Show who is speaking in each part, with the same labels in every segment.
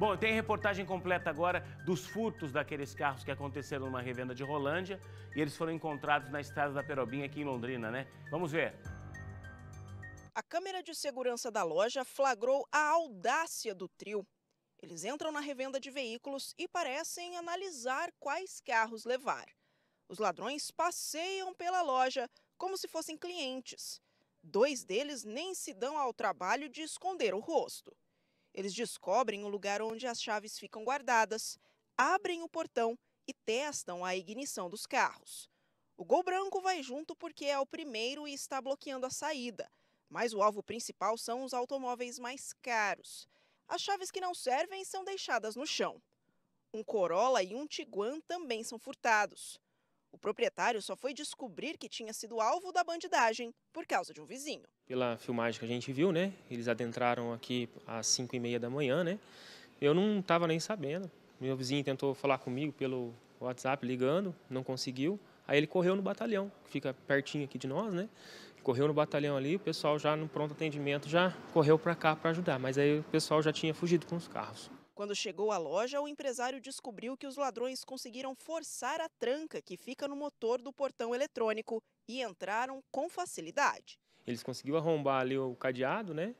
Speaker 1: Bom, tem reportagem completa agora dos furtos daqueles carros que aconteceram numa revenda de Rolândia e eles foram encontrados na estrada da Perobinha aqui em Londrina, né? Vamos ver.
Speaker 2: A câmera de segurança da loja flagrou a audácia do trio. Eles entram na revenda de veículos e parecem analisar quais carros levar. Os ladrões passeiam pela loja como se fossem clientes. Dois deles nem se dão ao trabalho de esconder o rosto. Eles descobrem o lugar onde as chaves ficam guardadas, abrem o portão e testam a ignição dos carros. O gol branco vai junto porque é o primeiro e está bloqueando a saída, mas o alvo principal são os automóveis mais caros. As chaves que não servem são deixadas no chão. Um Corolla e um Tiguan também são furtados. O proprietário só foi descobrir que tinha sido alvo da bandidagem por causa de um vizinho.
Speaker 1: Pela filmagem que a gente viu, né? Eles adentraram aqui às 5 e meia da manhã, né? Eu não estava nem sabendo. Meu vizinho tentou falar comigo pelo WhatsApp, ligando, não conseguiu. Aí ele correu no batalhão, que fica pertinho aqui de nós, né? Correu no batalhão ali, o pessoal já no pronto atendimento já correu para cá para ajudar, mas aí o pessoal já tinha fugido com os carros.
Speaker 2: Quando chegou à loja, o empresário descobriu que os ladrões conseguiram forçar a tranca que fica no motor do portão eletrônico e entraram com facilidade.
Speaker 1: Eles conseguiram arrombar ali o cadeado, né?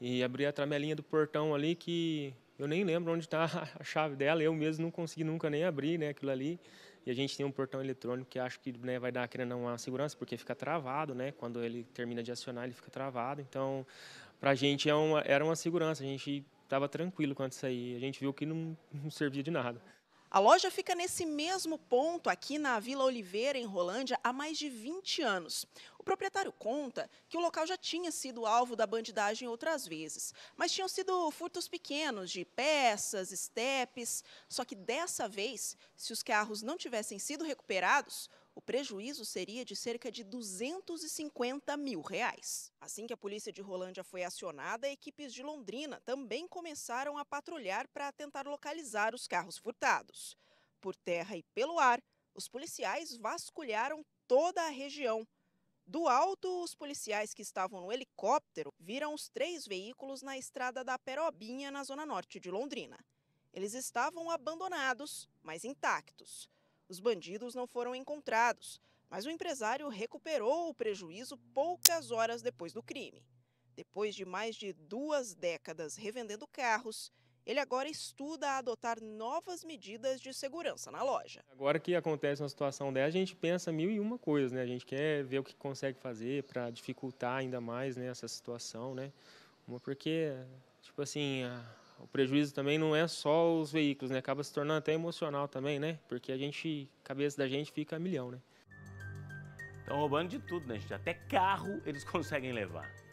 Speaker 1: E abrir a tramelinha do portão ali que eu nem lembro onde está a chave dela, eu mesmo não consegui nunca nem abrir né, aquilo ali. E a gente tem um portão eletrônico que acho que né, vai dar querendo uma segurança, porque fica travado, né? Quando ele termina de acionar, ele fica travado. Então, para a gente é uma, era uma segurança. A gente estava tranquilo quando isso aí. A gente viu que não, não servia de nada.
Speaker 2: A loja fica nesse mesmo ponto aqui na Vila Oliveira, em Rolândia, há mais de 20 anos. O proprietário conta que o local já tinha sido alvo da bandidagem outras vezes, mas tinham sido furtos pequenos de peças, estepes. Só que dessa vez, se os carros não tivessem sido recuperados, o prejuízo seria de cerca de 250 mil reais. Assim que a polícia de Rolândia foi acionada, equipes de Londrina também começaram a patrulhar para tentar localizar os carros furtados. Por terra e pelo ar, os policiais vasculharam toda a região. Do alto, os policiais que estavam no helicóptero viram os três veículos na estrada da Perobinha, na zona norte de Londrina. Eles estavam abandonados, mas intactos. Os bandidos não foram encontrados, mas o empresário recuperou o prejuízo poucas horas depois do crime. Depois de mais de duas décadas revendendo carros, ele agora estuda a adotar novas medidas de segurança na loja.
Speaker 1: Agora que acontece uma situação dessa, a gente pensa mil e uma coisas, né? A gente quer ver o que consegue fazer para dificultar ainda mais né, essa situação, né? Uma porque, tipo assim, o prejuízo também não é só os veículos, né? Acaba se tornando até emocional também, né? Porque a gente, cabeça da gente fica a milhão, né? Estão roubando de tudo, né, gente? Até carro eles conseguem levar.